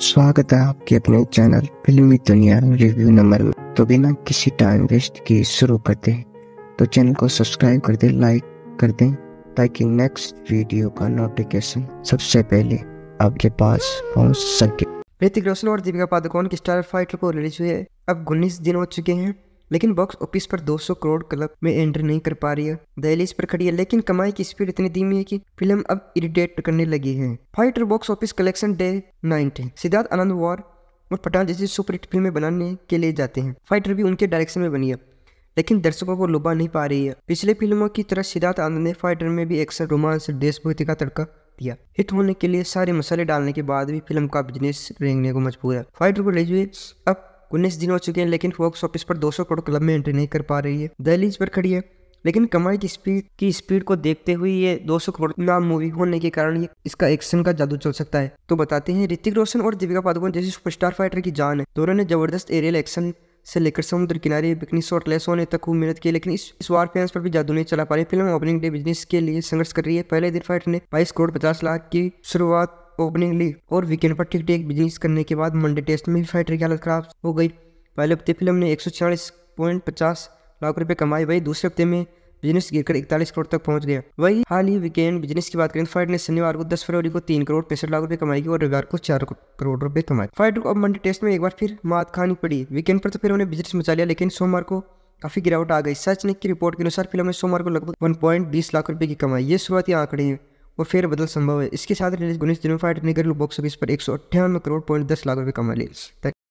स्वागत है आपके अपने चैनल फिल्मी दुनिया रिव्यू नंबर में तो बिना किसी टाइम वेस्ट के शुरू करते हैं तो चैनल को सब्सक्राइब कर दें लाइक कर दें ताकि नेक्स्ट वीडियो का नोटिफिकेशन सबसे पहले आपके पास पहुंच सके ऋतिक रोशन और दीपिका पादुकोण की स्टार फाइटर को रिलीज हुए अब उन्नीस दिन हो चुके हैं लेकिन बॉक्स ऑफिस पर 200 करोड़ क्लब में एंट्री नहीं कर पा रही है दहलीज पर खड़ी है लेकिन कमाई की स्पीड इतनी धीमी है कि फिल्म अब इरिटेट करने लगी है Fighter box office collection day nineteen Siddharth Anand War और पठान जैसी सुपरहिट फिल्में बनाने के लिए जाते हैं फाइटर भी उनके डायरेक्शन में बनी है लेकिन दर्शकों को लुभा नहीं पा रही है पिछले फिल्मों की तरह सिद्धार्थ आनंद ने फाइटर में भी एक्शन रोमांस देशभक्ति का तड़का दिया हिट होने के लिए सारे मसाले डालने के बाद भी फिल्म का बिजनेस रेंगने को मजबूर है फाइटर को ले अब उन्नीस दिन हो चुके हैं लेकिन फोक्स ऑफिस पर 200 करोड़ क्लब में एंट्री नहीं कर पा रही है दहलीज पर खड़ी है लेकिन कमाई की स्पीड की स्पीड को देखते हुए ये 200 करोड़ नाम मूवी होने के कारण ये इसका एक्शन का जादू चल सकता है तो बताते हैं ऋतिक रोशन और दीपिका पादुकोण जैसे सुपरस्टार फाइटर की जान है दोनों ने जबरदस्त एरियल एक्शन से लेकर समुद्र किनारे बिकनी और लेस होने तक खूब मेहनत की लेकिन इस, इस वार फैंस पर भी जादू नहीं चला पा रही फिल्म ओपनिंग डे बिजनेस के लिए संघर्ष कर रही है पहले दिन फाइटर ने बाईस करोड़ पचास लाख की शुरुआत ओपनिंग ली और वीकेंड पर ठीक ठीक बिजनेस करने के बाद मंडे टेस्ट में भी फाइटर की हालत खराब हो गई पहले हफ्ते फिल्म ने एक लाख रुपये कमाए वही दूसरे हफ्ते में बिजनेस गिरकर इकतालीस करोड़ तक पहुंच गया वही हाल ही वीकेंड बिजनेस की बात करें तो फाइट ने शनिवार को दस फरवरी को तीन करोड़ पैंसठ लाख रुपए कमाई और रविवार को चार करोड़ रुपए कमाए फाइट को अब मंडे टेस्ट में एक बार फिर मात खानी पड़ी वीकेंड पर तो फिर उन्हें बिजनेस मचा लिया लेकिन सोमवार को काफी गिरावट आ गई सच की रिपोर्ट के अनुसार फिल्म ने सोमवार को लगभग वन पॉइंट बीस लाख रुपए की कमाई ये शुरुआती आंकड़े हैं वो फिर बदल संभव है इसके साथ रिलीज उन्नीस दिनों फाइट ने घरेलू बॉक्स ऑफिस पर एक सौ अट्ठावन करोड़ पॉइंट दस लाख रुपये कमा ली